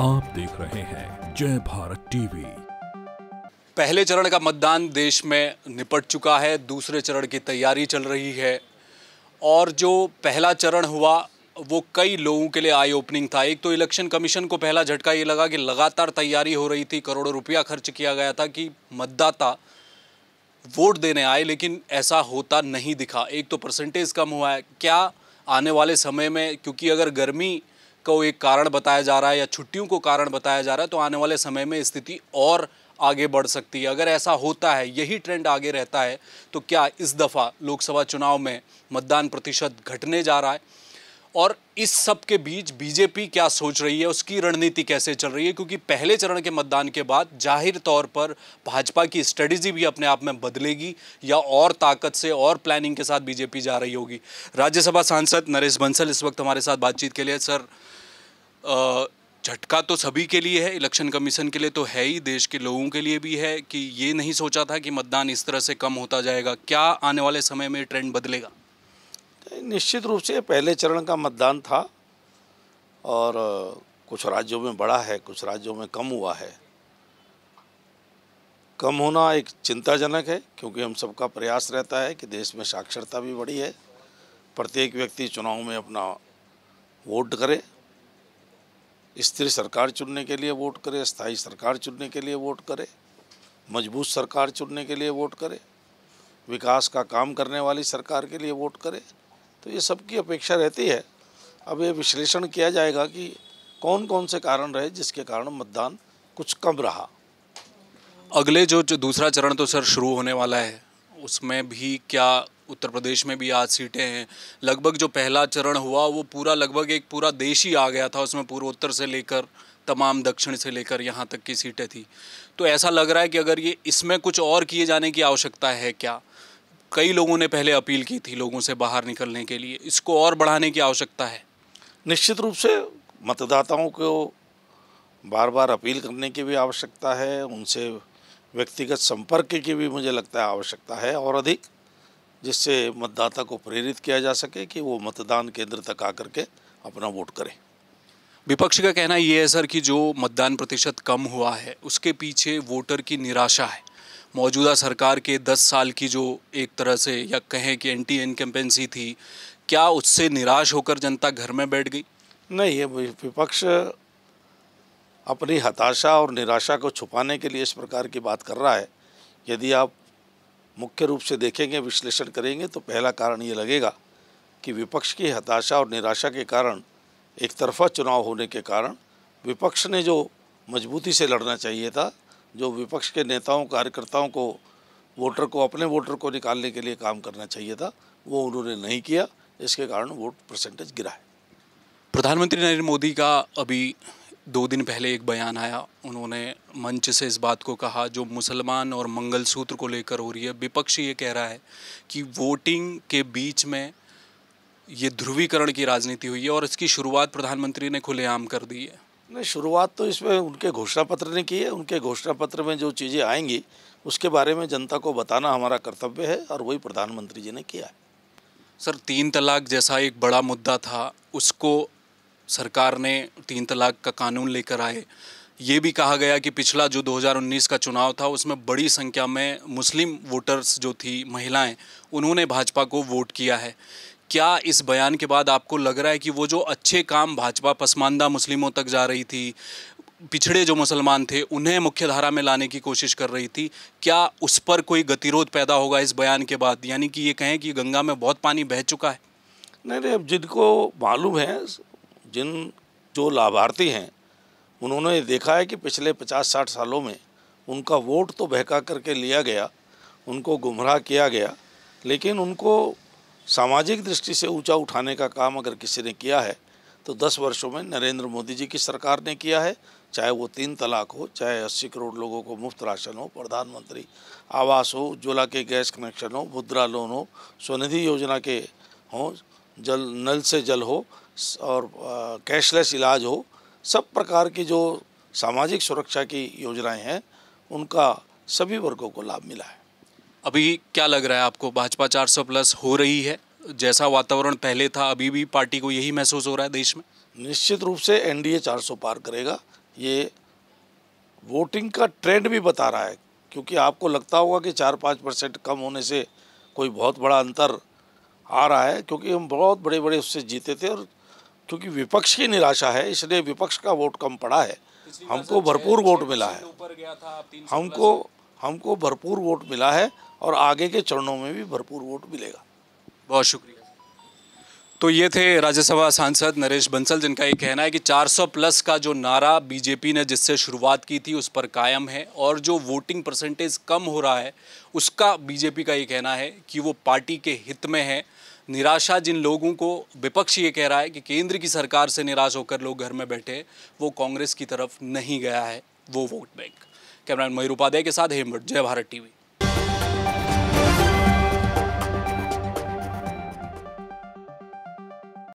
आप देख रहे हैं जय भारत टीवी पहले चरण का मतदान देश में निपट चुका है दूसरे चरण की तैयारी चल रही है और जो पहला चरण हुआ वो कई लोगों के लिए आई ओपनिंग था एक तो इलेक्शन कमीशन को पहला झटका ये लगा कि लगातार तैयारी हो रही थी करोड़ों रुपया खर्च किया गया था कि मतदाता वोट देने आए लेकिन ऐसा होता नहीं दिखा एक तो परसेंटेज कम हुआ है क्या आने वाले समय में क्योंकि अगर गर्मी को एक कारण बताया जा रहा है या छुट्टियों को कारण बताया जा रहा है तो आने वाले समय में स्थिति और आगे बढ़ सकती है अगर ऐसा होता है यही ट्रेंड आगे रहता है तो क्या इस दफ़ा लोकसभा चुनाव में मतदान प्रतिशत घटने जा रहा है और इस सब के बीच बीजेपी क्या सोच रही है उसकी रणनीति कैसे चल रही है क्योंकि पहले चरण के मतदान के बाद जाहिर तौर पर भाजपा की स्ट्रेटजी भी अपने आप में बदलेगी या और ताकत से और प्लानिंग के साथ बीजेपी जा रही होगी राज्यसभा सांसद नरेश बंसल इस वक्त हमारे साथ बातचीत के लिए सर झटका तो सभी के लिए है इलेक्शन कमीशन के लिए तो है ही देश के लोगों के लिए भी है कि ये नहीं सोचा था कि मतदान इस तरह से कम होता जाएगा क्या आने वाले समय में ट्रेंड बदलेगा निश्चित रूप से पहले चरण का मतदान था और कुछ राज्यों में बड़ा है कुछ राज्यों में कम हुआ है कम होना एक चिंताजनक है क्योंकि हम सबका प्रयास रहता है कि देश में साक्षरता भी बढ़ी है प्रत्येक व्यक्ति चुनाव में अपना वोट करे स्थिर सरकार चुनने के लिए वोट करे स्थायी सरकार चुनने के लिए वोट करे मजबूत सरकार चुनने के लिए वोट करे विकास का काम करने वाली सरकार के लिए वोट करे तो ये सबकी अपेक्षा रहती है अब ये विश्लेषण किया जाएगा कि कौन कौन से कारण रहे जिसके कारण मतदान कुछ कम रहा अगले जो, जो दूसरा चरण तो सर शुरू होने वाला है उसमें भी क्या उत्तर प्रदेश में भी आज सीटें हैं लगभग जो पहला चरण हुआ वो पूरा लगभग एक पूरा देश ही आ गया था उसमें पूर्वोत्तर से लेकर तमाम दक्षिण से लेकर यहाँ तक की सीटें थी तो ऐसा लग रहा है कि अगर ये इसमें कुछ और किए जाने की आवश्यकता है क्या कई लोगों ने पहले अपील की थी लोगों से बाहर निकलने के लिए इसको और बढ़ाने की आवश्यकता है निश्चित रूप से मतदाताओं को बार बार अपील करने की भी आवश्यकता है उनसे व्यक्तिगत संपर्क की भी मुझे लगता है आवश्यकता है और अधिक जिससे मतदाता को प्रेरित किया जा सके कि वो मतदान केंद्र तक आकर के अपना वोट करें विपक्ष का कहना ये है सर कि जो मतदान प्रतिशत कम हुआ है उसके पीछे वोटर की निराशा है मौजूदा सरकार के 10 साल की जो एक तरह से या कहें कि एंटी इनकम्पेंसी थी क्या उससे निराश होकर जनता घर में बैठ गई नहीं ये विपक्ष अपनी हताशा और निराशा को छुपाने के लिए इस प्रकार की बात कर रहा है यदि आप मुख्य रूप से देखेंगे विश्लेषण करेंगे तो पहला कारण ये लगेगा कि विपक्ष की हताशा और निराशा के कारण एक तरफा चुनाव होने के कारण विपक्ष ने जो मजबूती से लड़ना चाहिए था जो विपक्ष के नेताओं कार्यकर्ताओं को वोटर को अपने वोटर को निकालने के लिए काम करना चाहिए था वो उन्होंने नहीं किया इसके कारण वोट परसेंटेज गिरा है प्रधानमंत्री नरेंद्र मोदी का अभी दो दिन पहले एक बयान आया उन्होंने मंच से इस बात को कहा जो मुसलमान और मंगलसूत्र को लेकर हो रही है विपक्ष ये कह रहा है कि वोटिंग के बीच में ये ध्रुवीकरण की राजनीति हुई है और इसकी शुरुआत प्रधानमंत्री ने खुलेआम कर दी है नहीं शुरुआत तो इसमें उनके घोषणा पत्र ने की है उनके घोषणा पत्र में जो चीज़ें आएंगी उसके बारे में जनता को बताना हमारा कर्तव्य है और वही प्रधानमंत्री जी ने किया है सर तीन तलाक जैसा एक बड़ा मुद्दा था उसको सरकार ने तीन तलाक का कानून लेकर आए ये भी कहा गया कि पिछला जो 2019 का चुनाव था उसमें बड़ी संख्या में मुस्लिम वोटर्स जो थी महिलाएं उन्होंने भाजपा को वोट किया है क्या इस बयान के बाद आपको लग रहा है कि वो जो अच्छे काम भाजपा पसमानदा मुस्लिमों तक जा रही थी पिछड़े जो मुसलमान थे उन्हें मुख्य धारा में लाने की कोशिश कर रही थी क्या उस पर कोई गतिरोध पैदा होगा इस बयान के बाद यानी कि ये कहें कि गंगा में बहुत पानी बह चुका है नहीं नहीं अब जिनको मालूम है जिन जो लाभार्थी हैं उन्होंने देखा है कि पिछले पचास साठ सालों में उनका वोट तो बहका करके लिया गया उनको गुमराह किया गया लेकिन उनको सामाजिक दृष्टि से ऊंचा उठाने का काम अगर किसी ने किया है तो 10 वर्षों में नरेंद्र मोदी जी की सरकार ने किया है चाहे वो तीन तलाक हो चाहे अस्सी करोड़ लोगों को मुफ्त राशन हो प्रधानमंत्री आवास हो उज्ज्वला के गैस कनेक्शन हो मुद्रा लोन हो स्वनिधि योजना के हों जल नल से जल हो और कैशलेस इलाज हो सब प्रकार की जो सामाजिक सुरक्षा की योजनाएं हैं उनका सभी वर्गों को लाभ मिला है अभी क्या लग रहा है आपको भाजपा 400 प्लस हो रही है जैसा वातावरण पहले था अभी भी पार्टी को यही महसूस हो रहा है देश में निश्चित रूप से एनडीए 400 पार करेगा ये वोटिंग का ट्रेंड भी बता रहा है क्योंकि आपको लगता होगा कि चार पाँच परसेंट कम होने से कोई बहुत बड़ा अंतर आ रहा है क्योंकि हम बहुत बड़े बड़े उससे जीते थे और क्योंकि विपक्ष की निराशा है इसलिए विपक्ष का वोट कम पड़ा है हमको भरपूर वोट मिला है हमको हमको भरपूर वोट मिला है और आगे के चरणों में भी भरपूर वोट मिलेगा बहुत शुक्रिया तो ये थे राज्यसभा सांसद नरेश बंसल जिनका ये कहना है कि 400 प्लस का जो नारा बीजेपी ने जिससे शुरुआत की थी उस पर कायम है और जो वोटिंग परसेंटेज कम हो रहा है उसका बीजेपी का ये कहना है कि वो पार्टी के हित में है निराशा जिन लोगों को विपक्ष ये कह रहा है कि केंद्र की सरकार से निराश होकर लोग घर में बैठे वो कांग्रेस की तरफ नहीं गया है वो vote bank camera Mayur Upadhyay के साथ हेमवट जय भारत टीवी